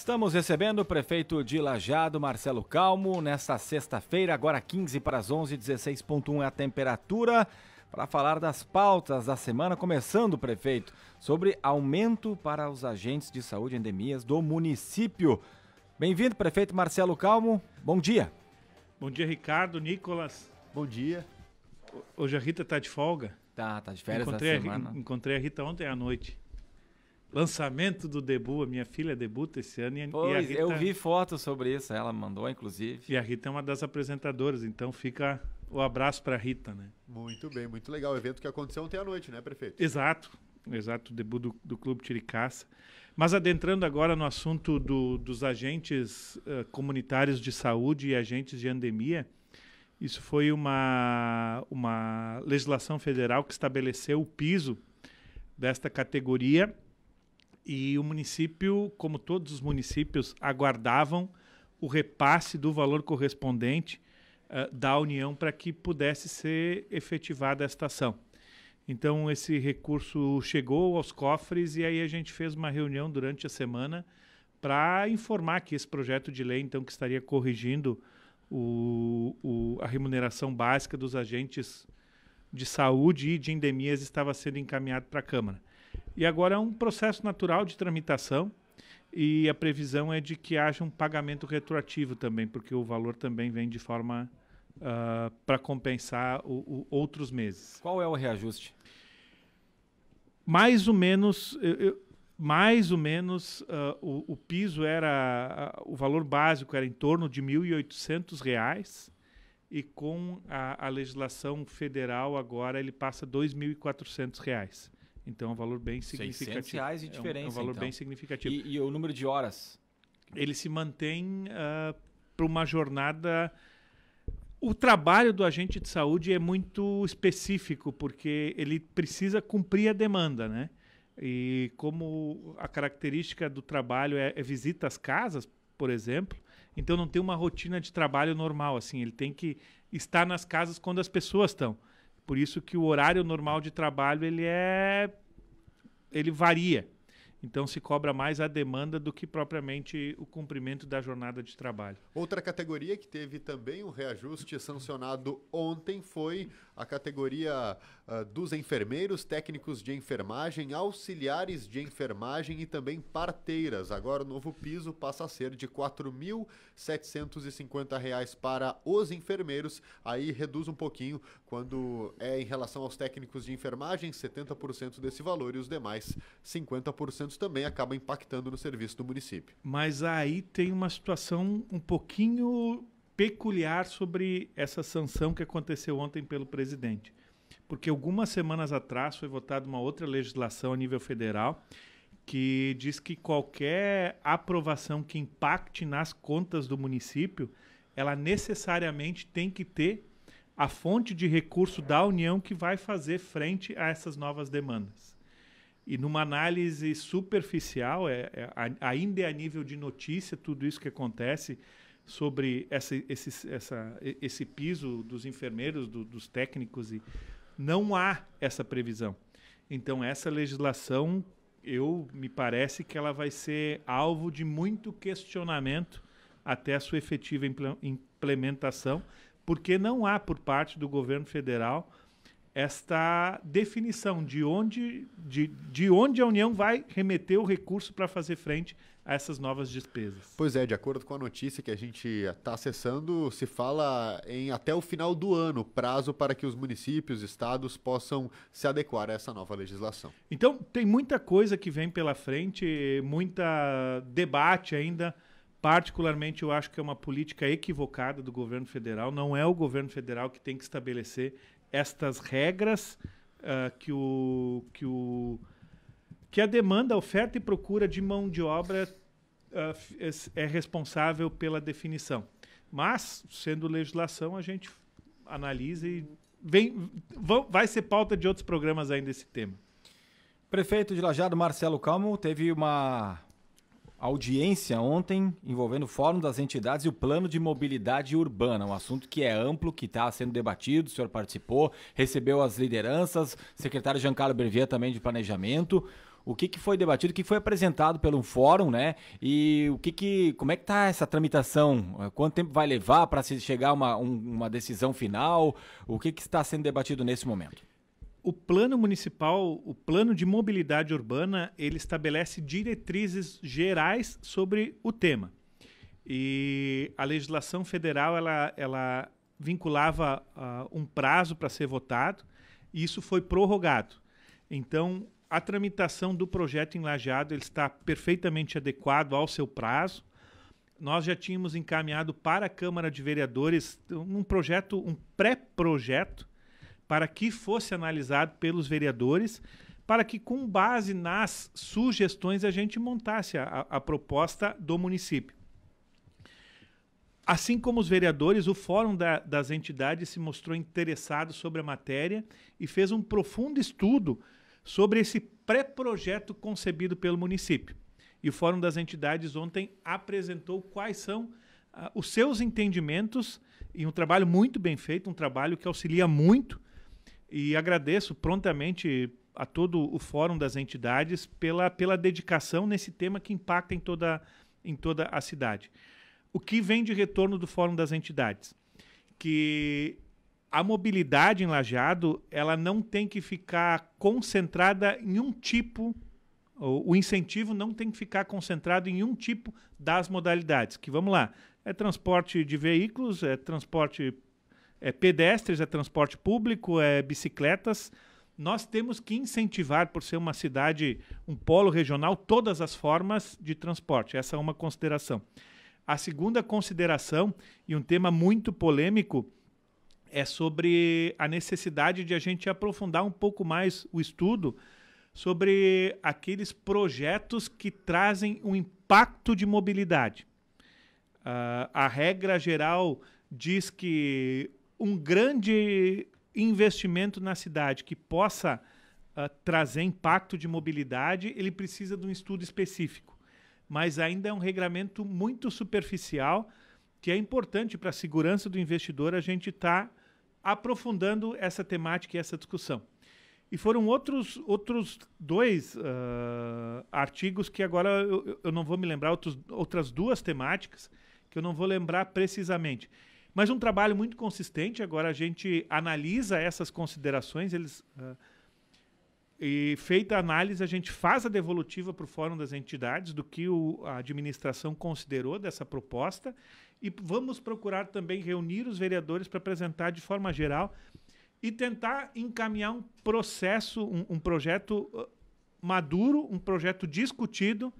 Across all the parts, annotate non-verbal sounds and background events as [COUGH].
Estamos recebendo o prefeito de Lajado, Marcelo Calmo, nesta sexta-feira, agora 15 para as 11, 16.1 é a temperatura, para falar das pautas da semana, começando, prefeito, sobre aumento para os agentes de saúde e endemias do município. Bem-vindo, prefeito Marcelo Calmo, bom dia. Bom dia, Ricardo, Nicolas. Bom dia. Hoje a Rita está de folga. Tá, tá de férias encontrei essa semana. A, encontrei a Rita ontem à noite lançamento do debut, a minha filha é debuta esse ano. E, pois, e a Rita, eu vi fotos sobre isso, ela mandou, inclusive. E a Rita é uma das apresentadoras, então fica o abraço para a Rita, né? Muito bem, muito legal. O evento que aconteceu ontem à noite, né, prefeito? Exato, exato, o debut do, do Clube Tiricaça. Mas adentrando agora no assunto do, dos agentes uh, comunitários de saúde e agentes de endemia, isso foi uma, uma legislação federal que estabeleceu o piso desta categoria e o município, como todos os municípios, aguardavam o repasse do valor correspondente uh, da União para que pudesse ser efetivada esta ação. Então, esse recurso chegou aos cofres e aí a gente fez uma reunião durante a semana para informar que esse projeto de lei, então, que estaria corrigindo o, o, a remuneração básica dos agentes de saúde e de endemias, estava sendo encaminhado para a Câmara. E agora é um processo natural de tramitação e a previsão é de que haja um pagamento retroativo também, porque o valor também vem de forma uh, ah, para compensar o, o outros meses. Qual é o reajuste? Mais ou menos, eu, eu, mais ou menos uh, o, o, piso era, uh, o valor básico era em torno de R$ 1.800, reais, e com a, a legislação federal agora ele passa R$ 2.400. Então é um valor bem significativo. reais de diferença. É um, é um valor então. bem significativo. E, e, o número de horas? Ele se mantém uh, ah, para uma jornada. O trabalho do agente de saúde é muito específico, porque ele precisa cumprir a demanda, né? E como a característica do trabalho é, é visita às casas, por exemplo, então não tem uma rotina de trabalho normal, assim, ele tem que estar nas casas quando as pessoas estão. Por isso que o horário normal de trabalho ele é ele varia. Então se cobra mais a demanda do que propriamente o cumprimento da jornada de trabalho. Outra categoria que teve também um reajuste sancionado ontem foi a categoria uh, dos enfermeiros, técnicos de enfermagem, auxiliares de enfermagem e também parteiras. Agora o novo piso passa a ser de R$ reais para os enfermeiros. Aí reduz um pouquinho quando é em relação aos técnicos de enfermagem, 70% desse valor e os demais 50% também acaba impactando no serviço do município. Mas aí tem uma situação um pouquinho peculiar sobre essa sanção que aconteceu ontem pelo presidente. Porque algumas semanas atrás foi votada uma outra legislação a nível federal que diz que qualquer aprovação que impacte nas contas do município, ela necessariamente tem que ter a fonte de recurso da União que vai fazer frente a essas novas demandas. E numa análise superficial, é, é, ainda é a nível de notícia tudo isso que acontece sobre essa, esse, essa, esse piso dos enfermeiros, do, dos técnicos, e não há essa previsão. Então, essa legislação, eu me parece que ela vai ser alvo de muito questionamento até a sua efetiva implementação, porque não há por parte do governo federal esta definição de onde, de, de onde a União vai remeter o recurso para fazer frente a essas novas despesas. Pois é, de acordo com a notícia que a gente está acessando, se fala em até o final do ano prazo para que os municípios, estados possam se adequar a essa nova legislação. Então, tem muita coisa que vem pela frente, muita debate ainda. Particularmente, eu acho que é uma política equivocada do governo federal. Não é o governo federal que tem que estabelecer estas regras uh, que, o, que, o, que a demanda, oferta e procura de mão de obra uh, é responsável pela definição. Mas, sendo legislação, a gente analisa e vem, vai ser pauta de outros programas ainda esse tema. Prefeito de Lajado, Marcelo Calmo, teve uma audiência ontem envolvendo o Fórum das Entidades e o Plano de Mobilidade Urbana, um assunto que é amplo, que está sendo debatido, o senhor participou, recebeu as lideranças, secretário Giancarlo Bervier também de Planejamento. O que, que foi debatido, o que foi apresentado pelo fórum, né? E o que, que como é que está essa tramitação? Quanto tempo vai levar para se chegar a uma, um, uma decisão final? O que, que está sendo debatido nesse momento? o plano municipal, o plano de mobilidade urbana, ele estabelece diretrizes gerais sobre o tema. E a legislação federal ela, ela vinculava uh, um prazo para ser votado e isso foi prorrogado. Então, a tramitação do projeto em Lajeado ele está perfeitamente adequado ao seu prazo. Nós já tínhamos encaminhado para a Câmara de Vereadores um projeto, um pré-projeto para que fosse analisado pelos vereadores, para que, com base nas sugestões, a gente montasse a, a proposta do município. Assim como os vereadores, o Fórum da, das entidades se mostrou interessado sobre a matéria e fez um profundo estudo sobre esse pré-projeto concebido pelo município. E o Fórum das Entidades ontem apresentou quais são uh, os seus entendimentos e um trabalho muito bem feito, um trabalho que auxilia muito e agradeço prontamente a todo o Fórum das Entidades pela, pela dedicação nesse tema que impacta em toda, em toda a cidade. O que vem de retorno do Fórum das Entidades? Que a mobilidade em Lajeado ela não tem que ficar concentrada em um tipo o incentivo não tem que ficar concentrado em um tipo das modalidades que vamos lá é transporte de veículos é transporte é pedestres, é transporte público, é bicicletas. Nós temos que incentivar, por ser uma cidade, um polo regional, todas as formas de transporte. Essa é uma consideração. A segunda consideração, e um tema muito polêmico, é sobre a necessidade de a gente aprofundar um pouco mais o estudo sobre aqueles projetos que trazem um impacto de mobilidade. Uh, a regra geral diz que um grande investimento na cidade que possa uh, trazer impacto de mobilidade, ele precisa de um estudo específico. Mas ainda é um regramento muito superficial, que é importante para a segurança do investidor a gente está aprofundando essa temática e essa discussão. E foram outros, outros dois uh, artigos que agora eu, eu não vou me lembrar, outros, outras duas temáticas que eu não vou lembrar precisamente. Mas um trabalho muito consistente. Agora a gente analisa essas considerações, eles uh, e feita a análise, a gente faz a devolutiva para o Fórum das Entidades do que o, a administração considerou dessa proposta e vamos procurar também reunir os vereadores para apresentar de forma geral e tentar encaminhar um processo, um, um projeto ah, maduro, um projeto discutido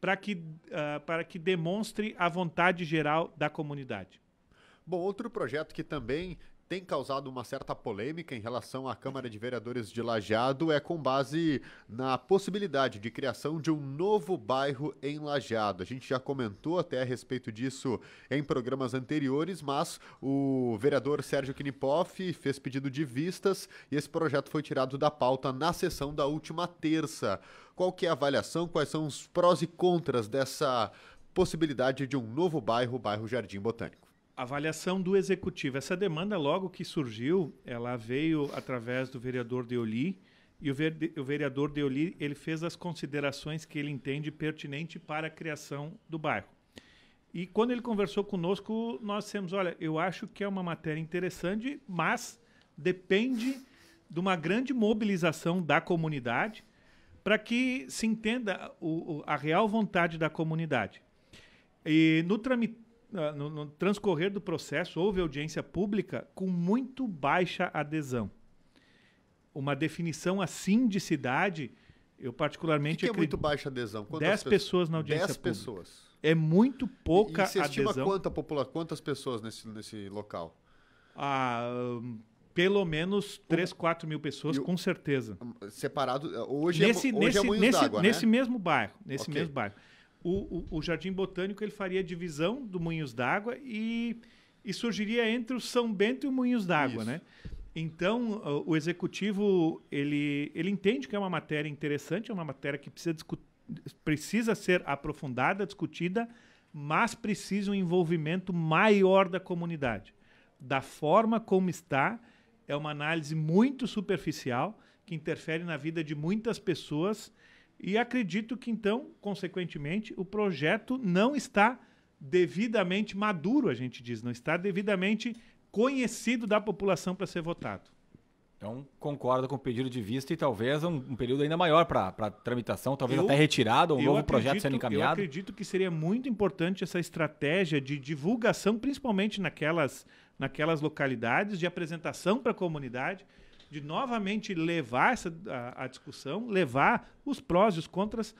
para que, uh, para que demonstre a vontade geral da comunidade. Bom, outro projeto que também tem causado uma certa polêmica em relação à Câmara de Vereadores de Lajado é com base na possibilidade de criação de um novo bairro em Lajado. A gente já comentou até a respeito disso em programas anteriores, mas o vereador Sérgio Knipoff fez pedido de vistas e esse projeto foi tirado da pauta na sessão da última terça. Qual que é a avaliação? Quais são os prós e contras dessa possibilidade de um novo bairro, o bairro Jardim Botânico? Avaliação do executivo. Essa demanda, logo que surgiu, ela veio através do vereador Deoli, e o, o vereador Deoli ele fez as considerações que ele entende pertinente para a criação do bairro. E quando ele conversou conosco, nós dissemos, olha, eu acho que é uma matéria interessante, mas depende de uma grande mobilização da comunidade para que se entenda o, o, a real vontade da comunidade. E no, trami, no, no transcorrer do processo, houve audiência pública com muito baixa adesão. Uma definição assim de cidade, eu particularmente. O que, que é muito baixa adesão? Quantas 10 pessoas, pessoas na audiência 10 pública. pessoas. É muito pouca e, e se estima adesão. Quanta popula quantas pessoas nesse, nesse local? Ah, pelo menos 3, 4 mil pessoas, com certeza. Hum, separado. Eh, hoje nesse, é, hoje nesse, é nesse, água, é nesse né? mesmo bairro. Nesse okay. mesmo bairro o, o, Jardim Botânico ele faria divisão do Moinhos d'Água e, e surgiria entre o São Bento e o Moinhos d'Água, né? Então, o executivo, ele, ele entende que é uma matéria interessante, é uma matéria que precisa, precisa ser aprofundada, discutida, mas precisa um envolvimento maior da comunidade. Da forma como está, é uma análise muito superficial, que interfere na vida de muitas pessoas e acredito que então, consequentemente, o projeto não está devidamente maduro, a gente diz, não está devidamente conhecido da população para ser votado. Então, concorda com o pedido de vista e talvez um, um período ainda maior para tramitação, talvez eu, até retirado, um novo acredito, projeto sendo encaminhado? Eu acredito que seria muito importante essa estratégia de divulgação, principalmente naquelas, naquelas localidades, de apresentação para a comunidade, de novamente levar essa, a, a discussão, levar os prós e os contras,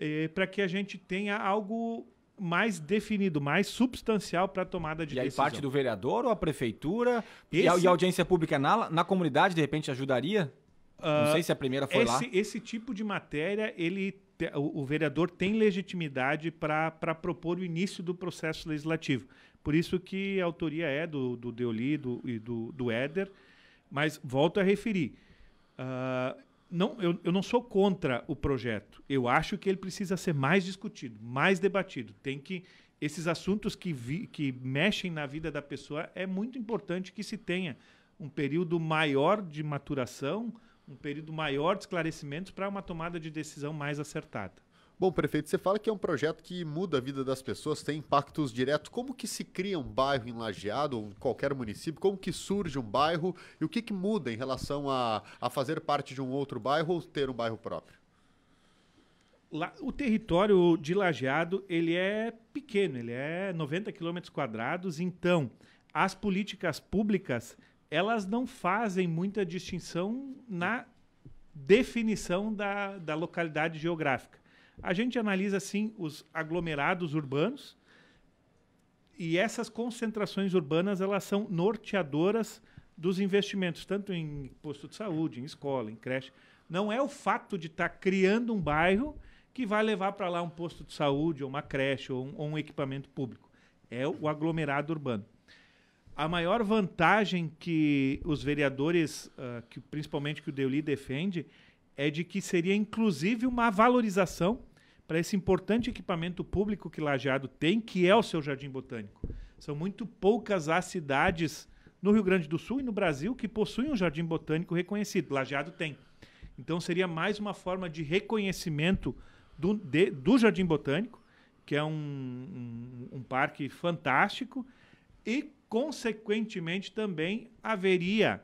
eh, para que a gente tenha algo mais definido, mais substancial para a tomada de e decisão. E aí parte do vereador ou a prefeitura? Esse... E, a, e a audiência pública na, na comunidade, de repente, ajudaria? Uh, Não ah, sei se a primeira foi esse, lá. Esse tipo de matéria, ele o, vereador tem legitimidade para propor o início do processo legislativo. Por isso que a autoria é do, do Deoli do, e do, do Éder, mas volto a referir. Uh, não, eu, eu não sou contra o projeto. Eu acho que ele precisa ser mais discutido, mais debatido. Tem que esses assuntos que, vi, que mexem na vida da pessoa é muito importante que se tenha um período maior de maturação, um período maior de esclarecimentos para uma tomada de decisão mais acertada. Bom, prefeito, você fala que é um projeto que muda a vida das pessoas, tem impactos diretos. Como que se cria um bairro em Lajeado ou em qualquer município? Como que surge um bairro? E o que, que muda em relação a, a fazer parte de um outro bairro ou ter um bairro próprio? Lá, o território de Lajeado, ele é pequeno, ele é 90 quilômetros quadrados, então as políticas públicas, elas não fazem muita distinção na definição da, da localidade geográfica. A gente analisa, sim, os aglomerados urbanos e essas concentrações urbanas elas são norteadoras dos investimentos, tanto em posto de saúde, em escola, em creche. Não é o fato de estar tá criando um bairro que vai levar para lá um posto de saúde, ou uma creche, ou um, ou um equipamento público. É o aglomerado urbano a maior vantagem que os vereadores, uh, que, principalmente que o Deuli defende, é de que seria inclusive uma valorização para esse importante equipamento público que Lajeado tem, que é o seu jardim botânico. São muito poucas as cidades no Rio Grande do Sul e no Brasil que possuem um jardim botânico reconhecido. Lajeado tem. Então seria mais uma forma de reconhecimento do, de, do Jardim Botânico, que é um, um, um, parque fantástico, e, consequentemente, também haveria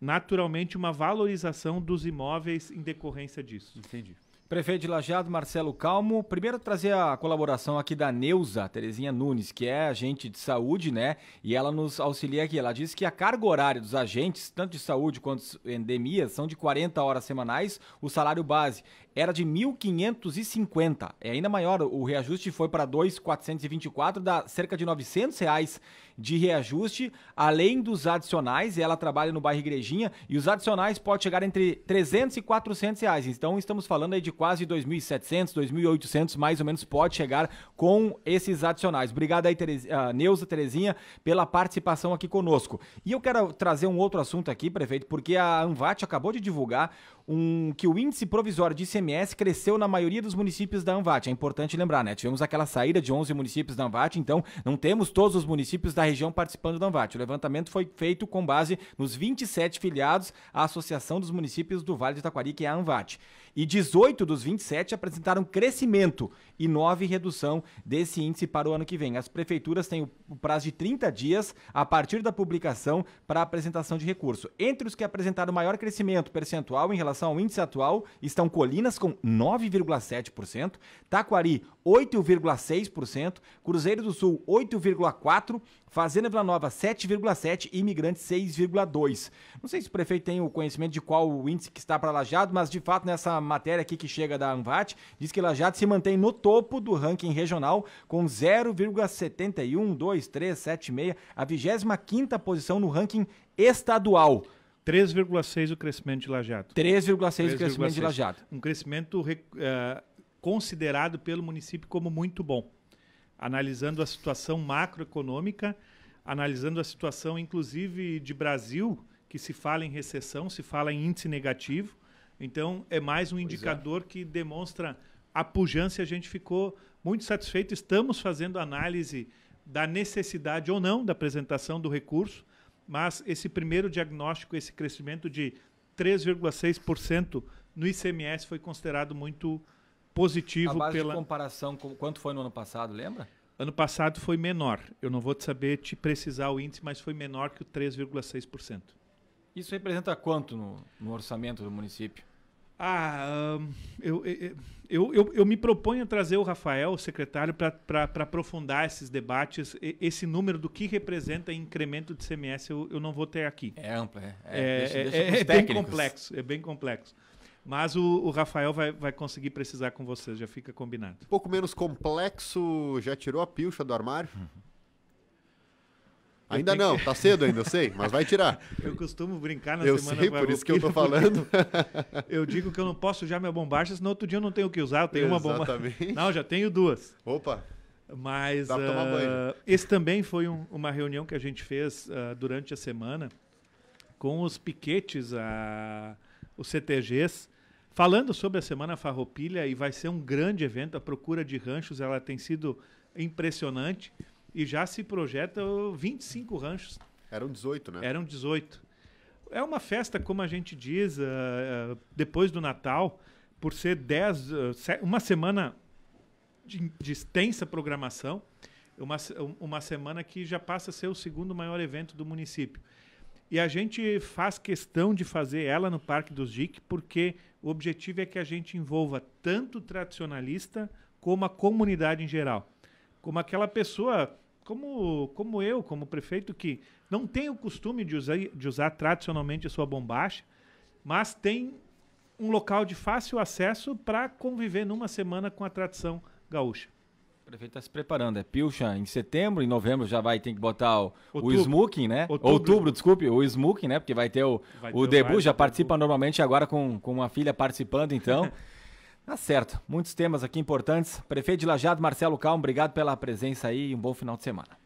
naturalmente uma valorização dos imóveis em decorrência disso. Entendi. Prefeito de Lajeado, Marcelo Calmo. Primeiro trazer a colaboração aqui da Neuza, Terezinha Nunes, que é agente de saúde, né? E ela nos auxilia aqui. Ela diz que a carga horária dos agentes, tanto de saúde quanto endemia, são de 40 horas semanais, o salário base era de 1.550. É ainda maior, o reajuste foi para 2.424, dá cerca de 900 reais de reajuste, além dos adicionais, ela trabalha no bairro Igrejinha, e os adicionais podem chegar entre 300 e 400 reais, então estamos falando aí de quase 2.700, 2.800, mais ou menos pode chegar com esses adicionais. Obrigado aí, Terez... Uh, Neuza Terezinha, pela participação aqui conosco. E eu quero trazer um outro assunto aqui, prefeito, porque a Anvat acabou de divulgar um, que o índice provisório de ICMS cresceu na maioria dos municípios da ANVAT. É importante lembrar, né? Tivemos aquela saída de 11 municípios da ANVAT, então não temos todos os municípios da região participando da ANVAT. O levantamento foi feito com base nos 27 filiados à Associação dos Municípios do Vale de Taquari, que é a ANVAT e 18 dos 27 apresentaram crescimento e 9 redução desse índice para o ano que vem. As prefeituras têm o prazo de 30 dias a partir da publicação para apresentação de recurso. Entre os que apresentaram maior crescimento percentual em relação ao índice atual estão Colinas com 9,7%, Taquari 8,6%, Cruzeiro do Sul 8,4%, Fazenda Vila Nova 7,7% e Imigrante 6,2%. Não sei se o prefeito tem o conhecimento de qual o índice que está para Lajado, mas de fato nessa matéria aqui que chega da Anvat diz que Lajado se mantém no topo do ranking regional com 0,712376, a 25ª posição no ranking estadual. 3,6 o crescimento de Lajado. 3,6 o crescimento 6. de Lajado. Um crescimento uh, considerado pelo município como muito bom. Analisando a situação macroeconômica, analisando a situação inclusive de Brasil, que se fala em recessão, se fala em índice negativo, então, é mais um é. indicador é. que demonstra a pujança. A gente ficou muito satisfeito. Estamos fazendo análise da necessidade ou não da apresentação do recurso, mas esse primeiro diagnóstico, esse crescimento de 3,6% no ICMS foi considerado muito positivo a base pela de comparação com quanto foi no ano passado, lembra? Ano passado foi menor. Eu não vou te saber te precisar o índice, mas foi menor que o 3,6%. Isso representa quanto no, no orçamento do município? Ah, eu, eu, eu, eu, me proponho a trazer o Rafael, o secretário, para aprofundar esses debates. Esse número do que representa incremento de CMS eu, eu não vou ter aqui. É amplo, é. É, é, deixa é, é, é bem complexo, é bem complexo. Mas o, o, Rafael vai, vai conseguir precisar com vocês, já fica combinado. Um pouco menos complexo, já tirou a pilcha do armário? [LAUGHS] Ainda não, tá cedo ainda, eu sei, mas vai tirar. [LAUGHS] Eu costumo brincar na eu semana sei, por isso que eu tô falando. [LAUGHS] eu digo que eu não posso usar minha bombacha, senão outro dia eu não tenho o que usar, eu tenho Exatamente. uma bomba. [LAUGHS] Não, já tenho duas. Opa. Mas Dá pra tomar uh, banho. Ah, esse também foi um, uma reunião que a gente fez uh, durante a semana com os piquetes, a, ah, os CTGs, falando sobre a Semana Farroupilha e vai ser um grande evento. A procura de ranchos ela tem sido impressionante e já se projeta 25 ranchos. Eram 18, né? Eram 18. É uma festa, como a gente diz, uh, uh, depois do Natal, por ser dez uh, uma semana de, de, extensa programação, uma, uma semana que já passa a ser o segundo maior evento do município. E a gente faz questão de fazer ela no Parque dos DIC, porque o objetivo é que a gente envolva tanto o tradicionalista como a comunidade em geral como aquela pessoa, como, como eu, como prefeito, que não tem o costume de usar, de usar tradicionalmente a sua bombacha, mas tem um local de fácil acesso para conviver numa semana com a tradição gaúcha. O prefeito está se preparando, é pilcha em setembro, em novembro já vai ter que botar o, o smoking, né? Outubro. Outubro. desculpe, o smoking, né? Porque vai ter o, o debut, já participa normalmente agora com, com uma filha participando, então. [LAUGHS] Tá certo. Muitos temas aqui importantes. Prefeito de Lajado, Marcelo Calmo, obrigado pela presença aí e um bom final de semana.